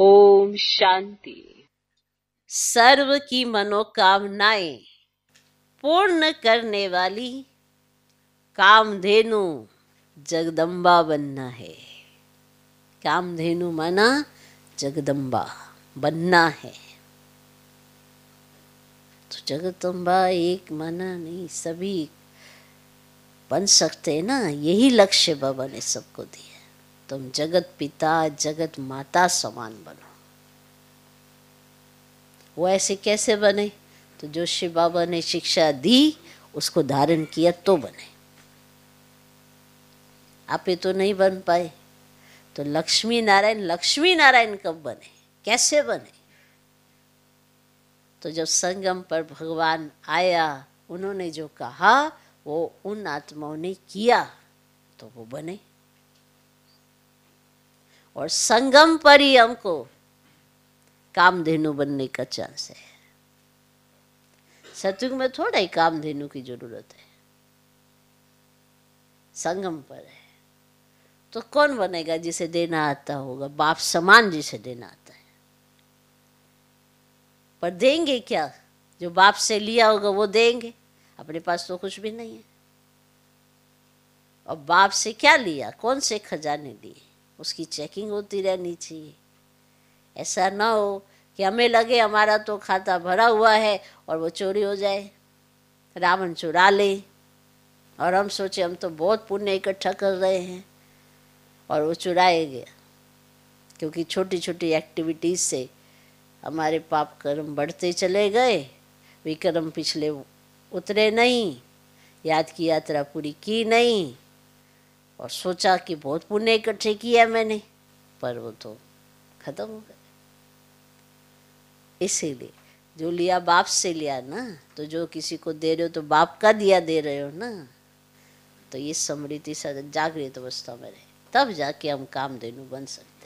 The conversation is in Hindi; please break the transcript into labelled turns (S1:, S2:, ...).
S1: ओम शांति सर्व की मनोकामनाएं पूर्ण करने वाली कामधेनु जगदम्बा बनना है कामधेनु माना जगदम्बा बनना है तो जगदम्बा एक माना नहीं सभी बन सकते हैं ना यही लक्ष्य बाबा ने सबको दिया तुम जगत पिता जगत माता समान बनो वो ऐसे कैसे बने तो जो शिव बाबा ने शिक्षा दी उसको धारण किया तो बने आप ये तो नहीं बन पाए तो लक्ष्मी नारायण लक्ष्मी नारायण कब बने कैसे बने तो जब संगम पर भगवान आया उन्होंने जो कहा वो उन आत्माओं ने किया तो वो बने और संगम पर ही हमको कामधेनु बनने का चांस है सतयुग में थोड़ा ही कामधेनु की जरूरत है संगम पर है तो कौन बनेगा जिसे देना आता होगा बाप समान जिसे देना आता है पर देंगे क्या जो बाप से लिया होगा वो देंगे अपने पास तो कुछ भी नहीं है और बाप से क्या लिया कौन से खजाने लिए उसकी चेकिंग होती रहनी चाहिए ऐसा ना हो कि हमें लगे हमारा तो खाता भरा हुआ है और वो चोरी हो जाए रावण चुरा ले और हम सोचे हम तो बहुत पुण्य इकट्ठा कर रहे हैं और वो चुराए गया क्योंकि छोटी छोटी एक्टिविटीज़ से हमारे पाप कर्म बढ़ते चले गए विक्रम पिछले उतरे नहीं याद की यात्रा पूरी की नहीं और सोचा कि बहुत पुण्य इकट्ठे किया मैंने पर वो तो खत्म हो गए इसीलिए जो लिया बाप से लिया ना तो जो किसी को दे रहे हो तो बाप का दिया दे रहे हो ना तो ये समृद्धि जागृत अवस्था में रहे तब जाके हम काम देनु बन सकते